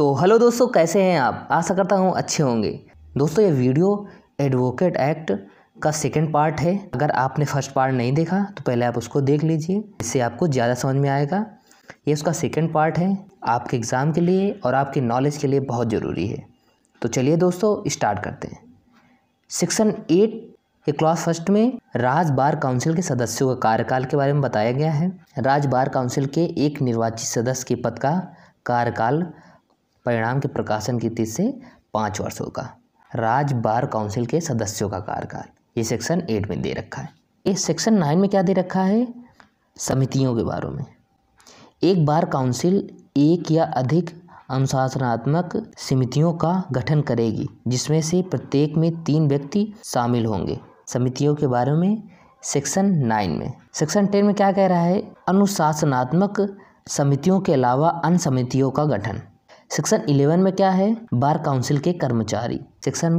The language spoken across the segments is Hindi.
तो हेलो दोस्तों कैसे हैं आप आशा करता हूँ अच्छे होंगे दोस्तों ये वीडियो एडवोकेट एक्ट का सेकंड पार्ट है अगर आपने फर्स्ट पार्ट नहीं देखा तो पहले आप उसको देख लीजिए इससे आपको ज़्यादा समझ में आएगा ये उसका सेकंड पार्ट है आपके एग्ज़ाम के लिए और आपके नॉलेज के लिए बहुत ज़रूरी है तो चलिए दोस्तों स्टार्ट करते हैं सेक्शन एट के क्लास फर्स्ट में राज बार काउंसिल के सदस्यों का कार्यकाल के बारे में बताया गया है राज बार काउंसिल के एक निर्वाचित सदस्य के पद का कार्यकाल परिणाम के प्रकाशन की तिथि से पाँच वर्षों का राज बार काउंसिल के सदस्यों का कार्यकाल ये सेक्शन एट में दे रखा है इस सेक्शन नाइन में क्या दे रखा है समितियों के बारे में एक बार काउंसिल एक या अधिक अनुशासनात्मक समितियों का गठन करेगी जिसमें से प्रत्येक में तीन व्यक्ति शामिल होंगे समितियों के बारे में सेक्शन नाइन में सेक्शन टेन में क्या कह रहा है अनुशासनात्मक समितियों के अलावा अन्य समितियों का गठन सेक्शन इलेवन में क्या है बार काउंसिल के कर्मचारी सेक्शन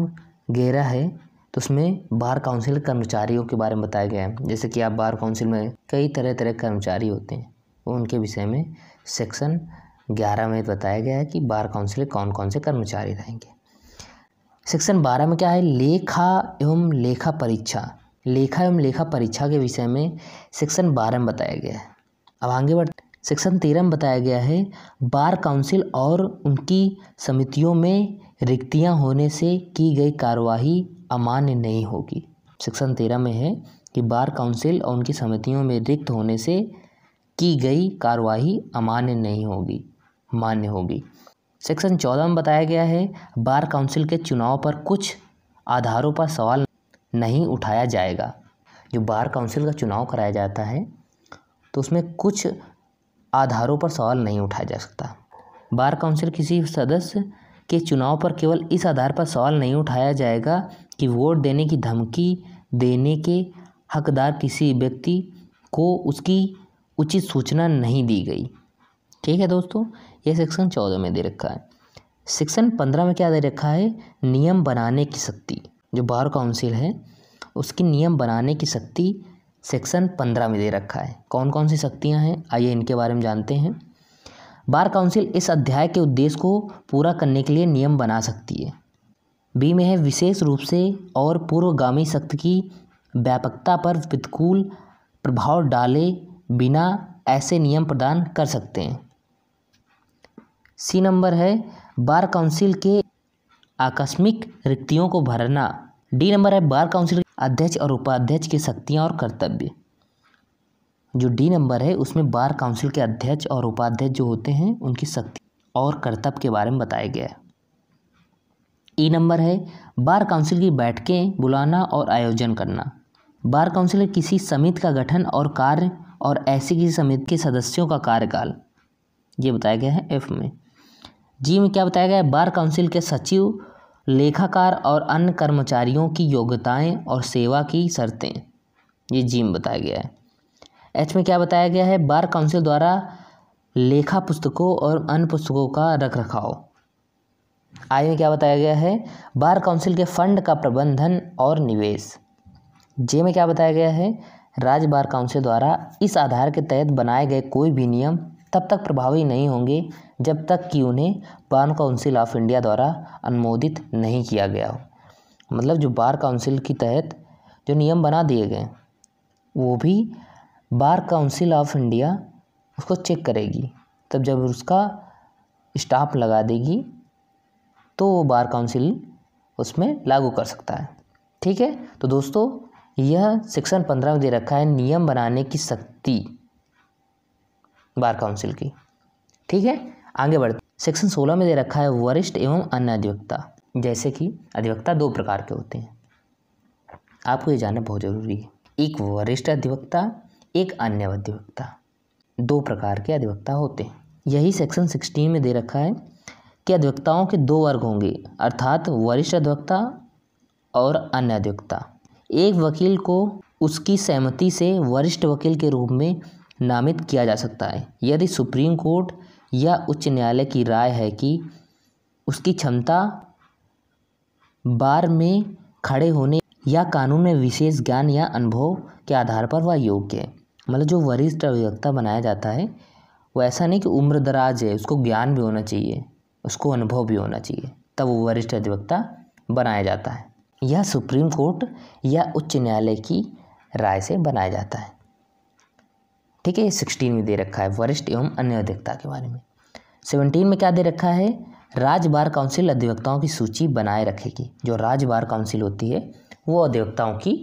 ग्यारह है तो उसमें बार काउंसिल कर्मचारियों के बारे में बताया गया है जैसे कि आप बार काउंसिल में कई तरह तरह कर्मचारी होते हैं तो उनके विषय में सेक्शन ग्यारह में बताया गया है कि बार काउंसिल कौन कौन से कर्मचारी रहेंगे सेक्शन बारह में क्या है लेखा एवं लेखा परीक्षा लेखा एवं लेखा परीक्षा के विषय में सेक्शन बारह में बताया गया है अब आगे बढ़ सेक्शन तेरह में बताया गया है बार काउंसिल और उनकी समितियों में रिक्तियां होने से की गई कार्यवाही अमान्य नहीं होगी सेक्शन तेरह में है कि बार काउंसिल और उनकी समितियों में रिक्त होने से की गई कार्यवाही अमान्य नहीं होगी मान्य होगी सेक्शन चौदह में बताया गया है बार काउंसिल के चुनाव पर कुछ आधारों पर सवाल नहीं उठाया जाएगा जो बार काउंसिल का चुनाव कराया जाता है तो उसमें कुछ आधारों पर सवाल नहीं उठाया जा सकता बार काउंसिल किसी सदस्य के चुनाव पर केवल इस आधार पर सवाल नहीं उठाया जाएगा कि वोट देने की धमकी देने के हकदार किसी व्यक्ति को उसकी उचित सूचना नहीं दी गई ठीक है दोस्तों ये सेक्शन चौदह में दे रखा है सेक्शन पंद्रह में क्या दे रखा है नियम बनाने की शक्ति जो बार काउंसिल है उसकी नियम बनाने की शक्ति सेक्शन पंद्रह में दे रखा है कौन कौन सी शक्तियाँ हैं आइए इनके बारे में जानते हैं बार काउंसिल इस अध्याय के उद्देश्य को पूरा करने के लिए नियम बना सकती है बी में है विशेष रूप से और पूर्वगामी शक्ति की व्यापकता पर प्रतिकूल प्रभाव डाले बिना ऐसे नियम प्रदान कर सकते हैं सी नंबर है बार काउंसिल के आकस्मिक रिक्तियों को भरना डी नंबर है बार काउंसिल अध्यक्ष और उपाध्यक्ष की शक्तियाँ और कर्तव्य जो डी नंबर है उसमें बार काउंसिल के अध्यक्ष और उपाध्यक्ष जो होते हैं उनकी शक्ति और कर्तव्य के बारे में बताया गया है ई नंबर है बार काउंसिल की बैठकें बुलाना और आयोजन करना बार काउंसिल किसी समिति का गठन और कार्य और ऐसी किसी समिति के सदस्यों का कार्यकाल ये बताया गया है एफ में जी में क्या बताया गया है बार काउंसिल के सचिव लेखाकार और अन्य कर्मचारियों की योग्यताएं और सेवा की शर्तें ये जी में बताया गया है एच में क्या बताया गया है बार काउंसिल द्वारा लेखा पुस्तकों और अन्य पुस्तकों का रख रखाव आई में क्या बताया गया है बार काउंसिल के फंड का प्रबंधन और निवेश जे में क्या बताया गया है राज्य बार काउंसिल द्वारा इस आधार के तहत बनाए गए कोई भी नियम तब तक प्रभावी नहीं होंगे जब तक कि उन्हें बार काउंसिल ऑफ इंडिया द्वारा अनुमोदित नहीं किया गया हो मतलब जो बार काउंसिल के तहत जो नियम बना दिए गए वो भी बार काउंसिल ऑफ इंडिया उसको चेक करेगी तब जब उसका स्टाफ लगा देगी तो वो बार काउंसिल उसमें लागू कर सकता है ठीक है तो दोस्तों यह सेक्शन पंद्रह में दे रखा है नियम बनाने की शक्ति बार काउंसिल की ठीक है आगे बढ़ते सेक्शन सोलह में दे रखा है वरिष्ठ एवं अन्य अधिवक्ता जैसे कि अधिवक्ता दो प्रकार के होते हैं आपको ये जानना बहुत ज़रूरी है एक वरिष्ठ अधिवक्ता एक अन्य अधिवक्ता दो प्रकार के अधिवक्ता होते हैं यही सेक्शन सिक्सटीन में दे रखा है कि अधिवक्ताओं के दो वर्ग होंगे अर्थात वरिष्ठ अधिवक्ता और अन्य अधिवक्ता एक वकील को उसकी सहमति से वरिष्ठ वकील के रूप में नामित किया जा सकता है यदि सुप्रीम कोर्ट यह उच्च न्यायालय की राय है कि उसकी क्षमता बार में खड़े होने या कानून में विशेष ज्ञान या अनुभव के आधार पर वह योग्य है मतलब जो वरिष्ठ अधिवक्ता बनाया जाता है वो ऐसा नहीं कि उम्र दराज है उसको ज्ञान भी होना चाहिए उसको अनुभव भी होना चाहिए तब वो वरिष्ठ अधिवक्ता बनाया जाता है यह सुप्रीम कोर्ट या उच्च न्यायालय की राय से बनाया जाता है ठीक है सिक्सटीन में दे रखा है वरिष्ठ एवं अन्य अधिवक्ता के बारे में सेवनटीन में क्या दे रखा है राज्य बार काउंसिल अधिवक्ताओं की सूची बनाए रखेगी जो राज्य बार काउंसिल होती है वो अधिवक्ताओं की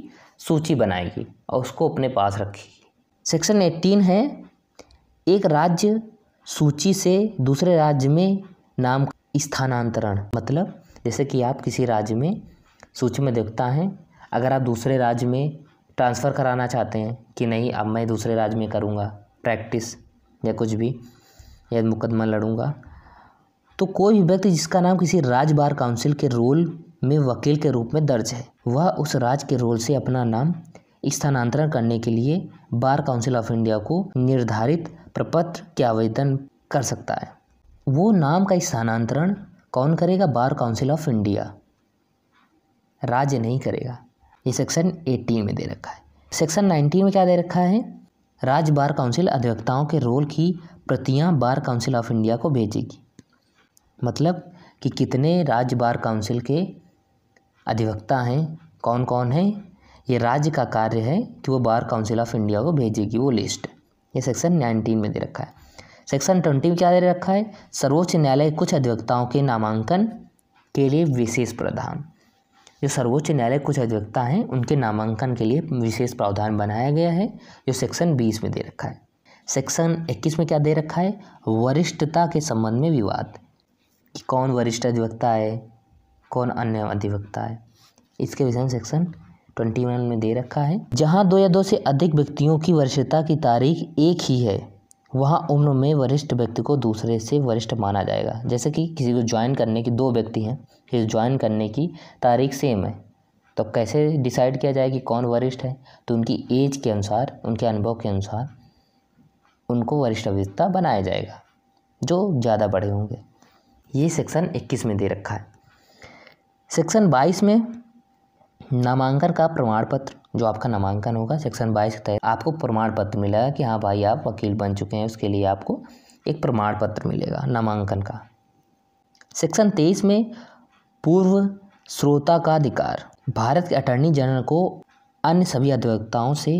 सूची बनाएगी और उसको अपने पास रखेगी सेक्शन एट्टीन है एक राज्य सूची से दूसरे राज्य में नाम स्थानांतरण मतलब जैसे कि आप किसी राज्य में सूची में अधिवक्ता हैं अगर आप दूसरे राज्य में ट्रांसफ़र कराना चाहते हैं कि नहीं अब मैं दूसरे राज्य में करूँगा प्रैक्टिस या कुछ भी या मुकदमा लड़ूँगा तो कोई भी व्यक्ति जिसका नाम किसी राज्य बार काउंसिल के रोल में वकील के रूप में दर्ज है वह उस राज्य के रोल से अपना नाम स्थानांतरण करने के लिए बार काउंसिल ऑफ इंडिया को निर्धारित प्रपत्र के आवेदन कर सकता है वो नाम का स्थानांतरण कौन करेगा बार काउंसिल ऑफ इंडिया राज्य नहीं करेगा ये सेक्शन एट्टीन में दे रखा है सेक्शन नाइनटीन में क्या दे रखा है राज्य बार काउंसिल अधिवक्ताओं के रोल की प्रतियां बार काउंसिल ऑफ इंडिया को भेजेगी मतलब कि कितने राज्य बार काउंसिल के अधिवक्ता हैं कौन कौन हैं ये राज्य का कार्य है कि वो बार काउंसिल ऑफ इंडिया को भेजेगी वो लिस्ट ये सेक्शन नाइनटीन में दे रखा है सेक्शन ट्वेंटी में क्या दे रखा है सर्वोच्च न्यायालय कुछ अधिवक्ताओं के नामांकन के लिए विशेष प्रावधान जो सर्वोच्च न्यायालय कुछ अधिवक्ता हैं उनके नामांकन के लिए विशेष प्रावधान बनाया गया है जो सेक्शन बीस में दे रखा है सेक्शन इक्कीस में क्या दे रखा है वरिष्ठता के संबंध में विवाद कि कौन वरिष्ठ अधिवक्ता है कौन अन्य अधिवक्ता है इसके विषय में सेक्शन ट्वेंटी वन में दे रखा है जहाँ दो या दो से अधिक व्यक्तियों की वरिष्ठता की तारीख एक ही है वहाँ उम्र में वरिष्ठ व्यक्ति को दूसरे से वरिष्ठ माना जाएगा जैसे कि किसी को ज्वाइन करने के दो व्यक्ति हैं फिर ज्वाइन करने की तारीख सेम है तो कैसे डिसाइड किया जाए कि कौन वरिष्ठ है तो उनकी एज के अनुसार उनके अनुभव के अनुसार उनको वरिष्ठ अभियंता बनाया जाएगा जो ज़्यादा बड़े होंगे ये सेक्शन 21 में दे रखा है सेक्शन 22 में नामांकन का प्रमाण पत्र जो आपका नामांकन होगा सेक्शन 22 के तहत आपको प्रमाण पत्र मिलेगा कि हाँ भाई आप वकील बन चुके हैं उसके लिए आपको एक प्रमाण पत्र मिलेगा नामांकन का सेक्शन 23 में पूर्व श्रोता का अधिकार भारत के अटर्नी जनरल को अन्य सभी अधिवक्ताओं से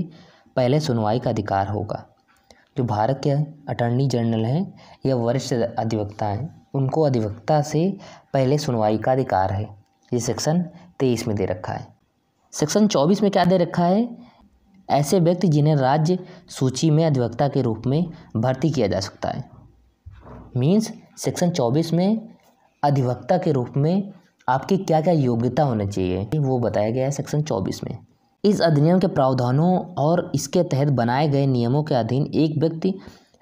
पहले सुनवाई का अधिकार होगा जो भारत के अटर्नी जनरल हैं या वरिष्ठ अधिवक्ता हैं उनको अधिवक्ता से पहले सुनवाई का अधिकार है ये सेक्शन तेईस में दे रखा है सेक्शन चौबीस में क्या दे रखा है ऐसे व्यक्ति जिन्हें राज्य सूची में अधिवक्ता के रूप में भर्ती किया जा सकता है मीन्स सेक्शन चौबीस में अधिवक्ता के रूप में आपकी क्या क्या योग्यता होना चाहिए वो बताया गया है सेक्शन चौबीस में इस अधिनियम के प्रावधानों और इसके तहत बनाए गए नियमों के अधीन एक व्यक्ति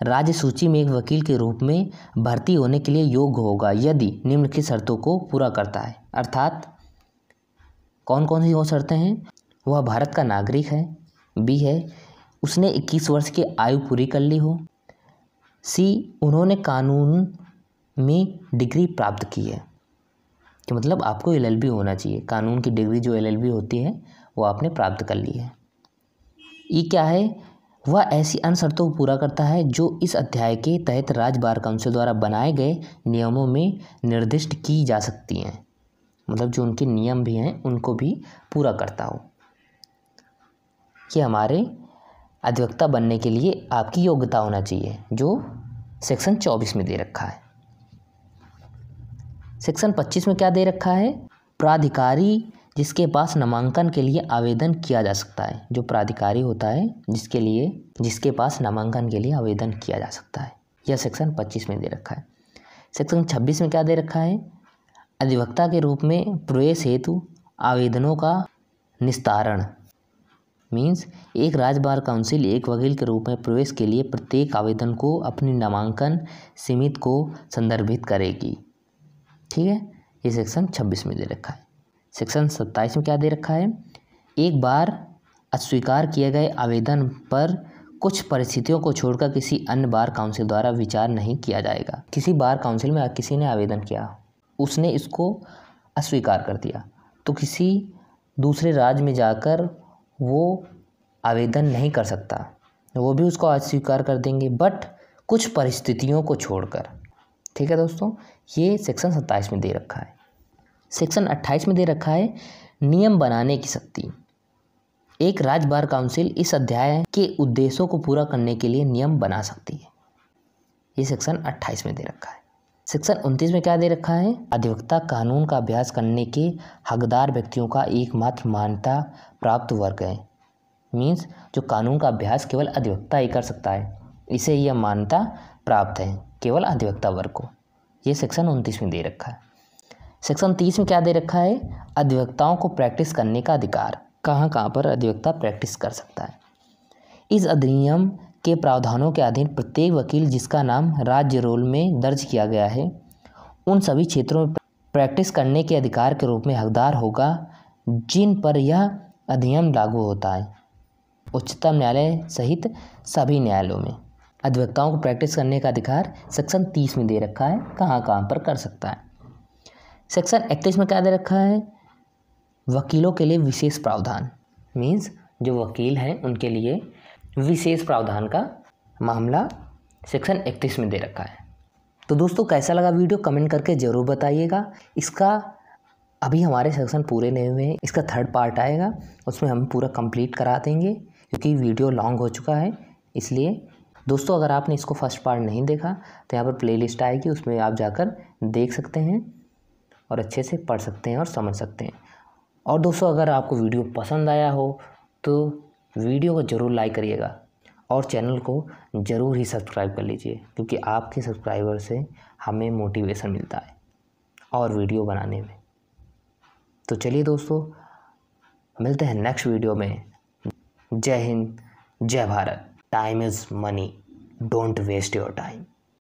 राज्य सूची में एक वकील के रूप में भर्ती होने के लिए योग्य होगा यदि निम्नलिखित शर्तों को पूरा करता है अर्थात कौन कौन सी वो शर्तें हैं वह भारत का नागरिक है बी है उसने 21 वर्ष की आयु पूरी कर ली हो सी उन्होंने कानून में डिग्री प्राप्त की है कि मतलब आपको एल होना चाहिए कानून की डिग्री जो एल होती है वो आपने प्राप्त कर ली है ये क्या है वह ऐसी अन्य शर्तों को पूरा करता है जो इस अध्याय के तहत राज्य बार काउंसिल द्वारा बनाए गए नियमों में निर्दिष्ट की जा सकती हैं मतलब जो उनके नियम भी हैं उनको भी पूरा करता हो कि हमारे अधिवक्ता बनने के लिए आपकी योग्यता होना चाहिए जो सेक्शन चौबीस में दे रखा है सेक्शन 25 में क्या दे रखा है प्राधिकारी जिसके पास नामांकन के लिए आवेदन किया जा सकता है जो प्राधिकारी होता है जिसके लिए जिसके पास नामांकन के लिए आवेदन किया जा सकता है यह सेक्शन 25 में दे रखा है सेक्शन 26 में क्या दे रखा है अधिवक्ता के रूप में प्रवेश हेतु आवेदनों का निस्तारण मीन्स एक राजबार काउंसिल एक वकील के रूप में प्रवेश के लिए प्रत्येक आवेदन को अपनी नामांकन सीमित को संदर्भित करेगी ठीक है ये सेक्शन छब्बीस में दे रखा है सेक्शन सत्ताईस में क्या दे रखा है एक बार अस्वीकार किए गए आवेदन पर कुछ परिस्थितियों को छोड़कर किसी अन्य बार काउंसिल द्वारा विचार नहीं किया जाएगा किसी बार काउंसिल में किसी ने आवेदन किया उसने इसको अस्वीकार कर दिया तो किसी दूसरे राज्य में जाकर वो आवेदन नहीं कर सकता वो भी उसको अस्वीकार कर देंगे बट कुछ परिस्थितियों को छोड़कर ठीक है दोस्तों ये सेक्शन सत्ताईस में दे रखा है सेक्शन अट्ठाईस में दे रखा है नियम बनाने की शक्ति एक राज्य बार काउंसिल इस अध्याय के उद्देश्यों को पूरा करने के लिए नियम बना सकती है ये सेक्शन अट्ठाईस में दे रखा है सेक्शन उनतीस में क्या दे रखा है अधिवक्ता कानून का अभ्यास करने के हकदार व्यक्तियों का एकमात्र मान्यता प्राप्त वर्ग है मीन्स जो कानून का अभ्यास केवल अधिवक्ता ही कर सकता है इसे यह मान्यता प्राप्त है केवल अधिवक्ता वर्ग को ये सेक्शन उनतीस में दे रखा है सेक्शन तीस में क्या दे रखा है अधिवक्ताओं को प्रैक्टिस करने का अधिकार कहाँ कहाँ पर अधिवक्ता प्रैक्टिस कर सकता है इस अधिनियम के प्रावधानों के अधीन प्रत्येक वकील जिसका नाम राज्य रोल में दर्ज किया गया है उन सभी क्षेत्रों में प्रैक्टिस करने के अधिकार के रूप में हकदार होगा जिन पर यह अधिनियम लागू होता है उच्चतम न्यायालय सहित सभी न्यायालयों में अधिवक्ताओं को प्रैक्टिस करने का अधिकार सेक्शन तीस में दे रखा है कहाँ कहाँ पर कर सकता है सेक्शन इकतीस में क्या दे रखा है वकीलों के लिए विशेष प्रावधान मीन्स जो वकील हैं उनके लिए विशेष प्रावधान का मामला सेक्शन इकतीस में दे रखा है तो दोस्तों कैसा लगा वीडियो कमेंट करके ज़रूर बताइएगा इसका अभी हमारे सेक्शन पूरे नहीं हुए हैं इसका थर्ड पार्ट आएगा उसमें हम पूरा कंप्लीट करा देंगे क्योंकि वीडियो लॉन्ग हो चुका है इसलिए दोस्तों अगर आपने इसको फर्स्ट पार्ट नहीं देखा तो यहाँ पर प्लेलिस्ट आएगी उसमें आप जाकर देख सकते हैं और अच्छे से पढ़ सकते हैं और समझ सकते हैं और दोस्तों अगर आपको वीडियो पसंद आया हो तो वीडियो को ज़रूर लाइक करिएगा और चैनल को ज़रूर ही सब्सक्राइब कर लीजिए क्योंकि आपके सब्सक्राइबर से हमें मोटिवेशन मिलता है और वीडियो बनाने में तो चलिए दोस्तों मिलते हैं नेक्स्ट वीडियो में जय हिंद जय Bharat time is money don't waste your time